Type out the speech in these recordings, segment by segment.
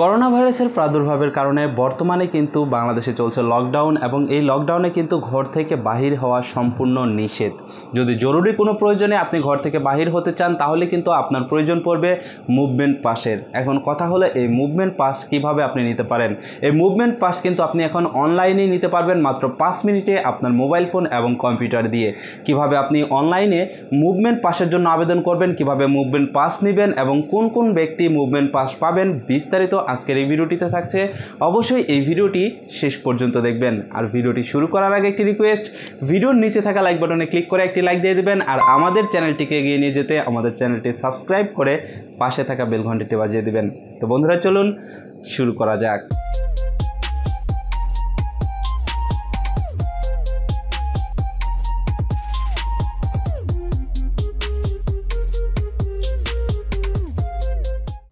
corona ভাইরাসের প্রাদুর্ভাবের কারণে বর্তমানে কিন্তু বাংলাদেশে চলছে লকডাউন এবং এই লকডাউনে কিন্তু ঘর থেকে বাহির হওয়া সম্পূর্ণ নিষেধ যদি জরুরি কোনো প্রয়োজনে আপনি ঘর থেকে বাহির হতে চান তাহলে কিন্তু আপনার প্রয়োজন পড়বে মুভমেন্ট পাসের এখন কথা হলো এই মুভমেন্ট পাস কিভাবে আপনি নিতে পারেন এই মুভমেন্ট পাস কিন্তু আপনি এখন অনলাইনেই নিতে পারবেন মাত্র পাঁচ মিনিটে আপনার মোবাইল ফোন এবং কম্পিউটার দিয়ে কিভাবে আপনি অনলাইনে মুভমেন্ট পাসের জন্য আবেদন করবেন কিভাবে মুভমেন্ট পাস নেবেন এবং কোন কোন ব্যক্তি মুভমেন্ট পাস পাবেন বিস্তারিত আজকের এই ভিডিওটিতে থাকছে অবশ্যই এই ভিডিওটি শেষ পর্যন্ত দেখবেন আর ভিডিওটি শুরু করার আগে একটি রিকোয়েস্ট ভিডিওর নিচে থাকা লাইক বাটনে ক্লিক করে একটি লাইক দিয়ে দেবেন আর আমাদের চ্যানেলটিকে এগিয়ে নিয়ে যেতে আমাদের চ্যানেলটি সাবস্ক্রাইব করে পাশে থাকা বেলঘণ্টিটি বাজিয়ে দেবেন তো বন্ধুরা চলুন শুরু করা যাক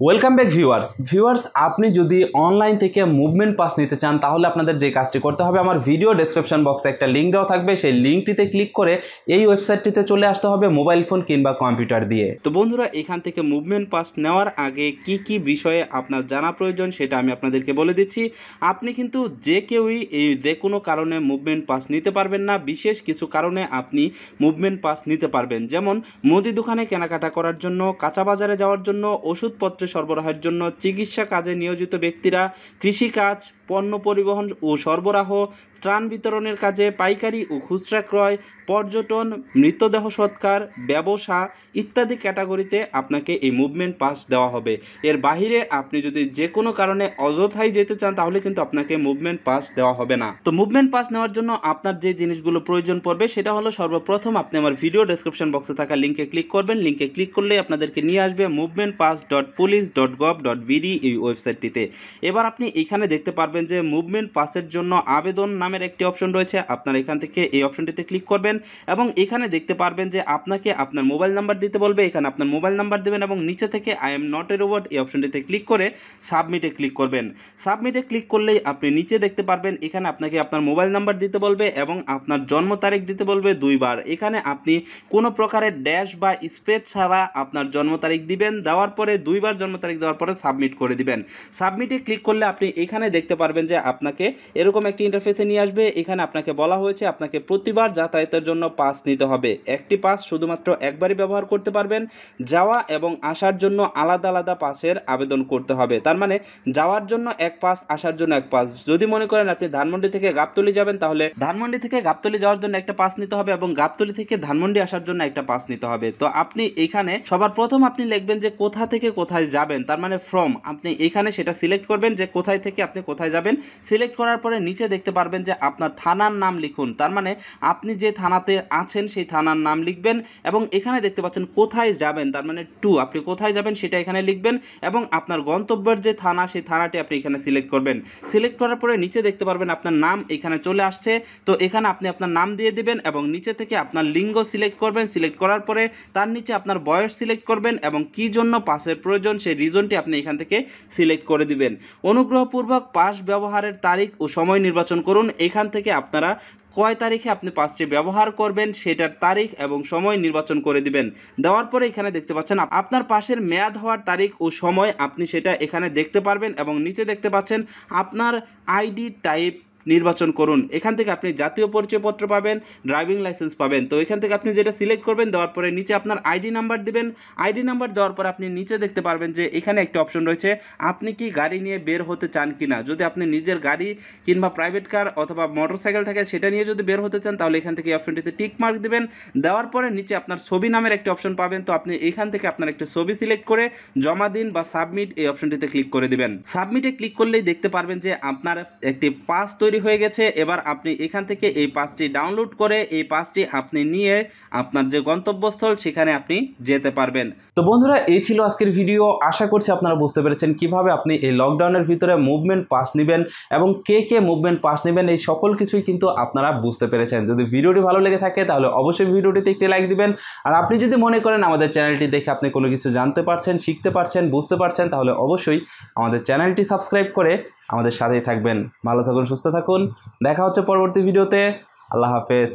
ওয়েলকাম ব্যাক ভিউয়ার্স ভিউয়ার্স আপনি যদি অনলাইন থেকে মুভমেন্ট পাস নিতে চান তাহলে আপনাদের যে কাজটি করতে হবে আমার ভিডিও ডেসক্রিপশন বক্সে একটা লিঙ্ক দেওয়া থাকবে সেই লিঙ্কটিতে ক্লিক করে এই ওয়েবসাইটটিতে চলে আসতে হবে মোবাইল ফোন কিংবা কম্পিউটার দিয়ে তো বন্ধুরা এখান থেকে মুভমেন্ট পাস নেওয়ার আগে কি কি বিষয়ে আপনার জানা প্রয়োজন সেটা আমি আপনাদেরকে বলে দিচ্ছি আপনি কিন্তু যে কেউই এই যে কোনো কারণে মুভমেন্ট পাস নিতে পারবেন না বিশেষ কিছু কারণে আপনি মুভমেন্ট পাস নিতে পারবেন যেমন মুদি দোকানে কেনাকাটা করার জন্য কাঁচা বাজারে যাওয়ার জন্য ওষুধপত্রের সরবরাহের জন্য চিকিৎসা কাজে নিয়োজিত ব্যক্তিরা কৃষিকাজ পণ্য পরিবহন ও সরবরাহ ত্রাণ বিতরণের কাজে পাইকারি ও খুচরা ক্রয় পর্যটন মৃতদেহ সৎকার ব্যবসা ইত্যাদি ক্যাটাগরিতে আপনাকে এই মুভমেন্ট পাস দেওয়া হবে এর বাহিরে আপনি যদি যে কোনো কারণে অযথাই যেতে চান তাহলে কিন্তু আপনাকে মুভমেন্ট পাস দেওয়া হবে না তো মুভমেন্ট পাস নেওয়ার জন্য আপনার যে জিনিসগুলো প্রয়োজন পড়বে সেটা হলো সর্বপ্রথম আপনি আমার ভিডিও ডেসক্রিপশন বক্সে থাকা লিঙ্কে ক্লিক করবেন লিঙ্কে ক্লিক করলে আপনাদেরকে নিয়ে আসবে movement pass dot police dot gov dot BD এই ওয়েবসাইটটিতে এবার আপনি এখানে দেখতে পারবেন যে মুভমেন্ট পাসের জন্য আবেদন নাম নামের একটি অপশন রয়েছে আপনারা এখান থেকে এই অপশনটিতে ক্লিক করবেন এবং এখানে দেখতে পারবেন যে আপনাকে আপনার মোবাইল নাম্বার দিতে বলবে এখানে আপনার মোবাইল নাম্বার দেবেন এবং নিচে থেকে I am not a robot এই অপশনটিতে ক্লিক করে সাবমিটে ক্লিক করবেন সাবমিটে ক্লিক করলেই আপনি নিচে দেখতে পারবেন এখানে আপনাকে আপনার মোবাইল নাম্বার দিতে বলবে এবং আপনার জন্ম তারিখ দিতে বলবে দুইবার এখানে আপনি কোনো প্রকারের ড্যাশ বা স্পেস ছাড়া আপনার জন্ম তারিখ দিবেন দেওয়ার পরে দুইবার জন্ম তারিখ দেওয়ার পরে সাবমিট করে দিবেন সাবমিটে ক্লিক করলে আপনি এখানে দেখতে পারবেন যে আপনাকে এরকম একটি ইন্টারফেসে নিয়ে আসবে এখানে আপনাকে বলা হয়েছে আপনাকে প্রতিবার যাতায়াতের জন্য পাস নিতে হবে একটি পাস শুধুমাত্র একবারই ব্যবহার করতে পারবেন যাওয়া এবং আসার জন্য আলাদা আলাদা পাসের আবেদন করতে হবে তার মানে যাওয়ার জন্য এক পাস আসার জন্য এক পাস যদি মনে করেন আপনি ধানমন্ডি থেকে গাবতলি যাবেন তাহলে ধানমন্ডি থেকে গাবতলি যাওয়ার জন্য একটা পাস নিতে হবে এবং গাবতলি থেকে ধানমন্ডি আসার জন্য একটা পাস নিতে হবে তো আপনি এখানে সবার প্রথম আপনি লিখবেন যে কোথা থেকে কোথায় যাবেন তার মানে ফ্রম আপনি এখানে সেটা সিলেক্ট করবেন যে কোথায় থেকে আপনি কোথায় যাবেন সিলেক্ট করার পরে নিচে দেখতে পারবেন যে যে আপনার থানার নাম লিখুন তার মানে আপনি যে থানাতে আছেন সেই থানার নাম লিখবেন এবং এখানে দেখতে পাচ্ছেন কোথায় যাবেন তার মানে টু আপনি কোথায় যাবেন সেটা এখানে লিখবেন এবং আপনার গন্তব্যের যে থানা সেই থানাটি আপনি এখানে সিলেক্ট করবেন সিলেক্ট করার পরে নিচে দেখতে পারবেন আপনার নাম এখানে চলে আসছে তো এখানে আপনি আপনার নাম দিয়ে দেবেন এবং নিচে থেকে আপনার লিঙ্গ সিলেক্ট করবেন সিলেক্ট করার পরে তার নিচে আপনার বয়স সিলেক্ট করবেন এবং কি জন্য পাসের প্রয়োজন সেই রিজনটি আপনি এখান থেকে সিলেক্ট করে দিবেন অনুগ্রহপূর্বক পাস ব্যবহারের তারিখ ও সময় নির্বাচন করুন এখান থেকে আপনারা কয় তারিখে আপনি পাঁচটি ব্যবহার করবেন সেটার তারিখ এবং সময় নির্বাচন করে দিবেন দেওয়ার পরে এখানে দেখতে পাচ্ছেন আপনার পাশের মেয়াদ হওয়ার তারিখ ও সময় আপনি সেটা এখানে দেখতে পারবেন এবং নিচে দেখতে পাচ্ছেন আপনার আইডি টাইপ নির্বাচন করুন এখান থেকে আপনি জাতীয় পরিচয়পত্র পাবেন ড্রাইভিং লাইসেন্স পাবেন তো এখান থেকে আপনি যেটা সিলেক্ট করবেন দেওয়ার পরে নিচে আপনার আইডি নাম্বার দেবেন আইডি নাম্বার দেওয়ার পর আপনি নিচে দেখতে পারবেন যে এখানে একটি অপশন রয়েছে আপনি কি গাড়ি নিয়ে বের হতে চান কি না যদি আপনি নিজের গাড়ি কিংবা প্রাইভেট কার অথবা মোটর সাইকেল থাকে সেটা নিয়ে যদি বের হতে চান তাহলে এখান থেকে এই অপশনটিতে টিক মার্ক দেবেন দেওয়ার পরে নিচে আপনার ছবি নামের একটি অপশন পাবেন তো আপনি এখান থেকে আপনার একটি ছবি সিলেক্ট করে জমা দিন বা সাবমিট এই অপশনটিতে ক্লিক করে দিবেন সাবমিটে ক্লিক করলেই দেখতে পারবেন যে আপনার একটি পাস তৈরি তৈরি হয়ে গেছে এবার আপনি এখান থেকে এই পাঁচটি ডাউনলোড করে এই পাঁচটি আপনি নিয়ে আপনার যে গন্তব্যস্থল সেখানে আপনি যেতে পারবেন তো বন্ধুরা এই ছিল আজকের ভিডিও আশা করছি আপনারা বুঝতে পেরেছেন কিভাবে আপনি এই লকডাউনের ভিতরে মুভমেন্ট পাস নেবেন এবং কে কে মুভমেন্ট পাস নেবেন এই সকল কিছুই কিন্তু আপনারা বুঝতে পেরেছেন যদি ভিডিওটি ভালো লেগে থাকে তাহলে অবশ্যই ভিডিওটিতে একটি লাইক দিবেন আর আপনি যদি মনে করেন আমাদের চ্যানেলটি দেখে আপনি কোনো কিছু জানতে পারছেন শিখতে পারছেন বুঝতে পারছেন তাহলে অবশ্যই আমাদের চ্যানেলটি সাবস্ক্রাইব করে আমাদের সাথেই থাকবেন ভালো থাকুন সুস্থ থাকুন দেখা হচ্ছে পরবর্তী ভিডিওতে আল্লাহ হাফেজ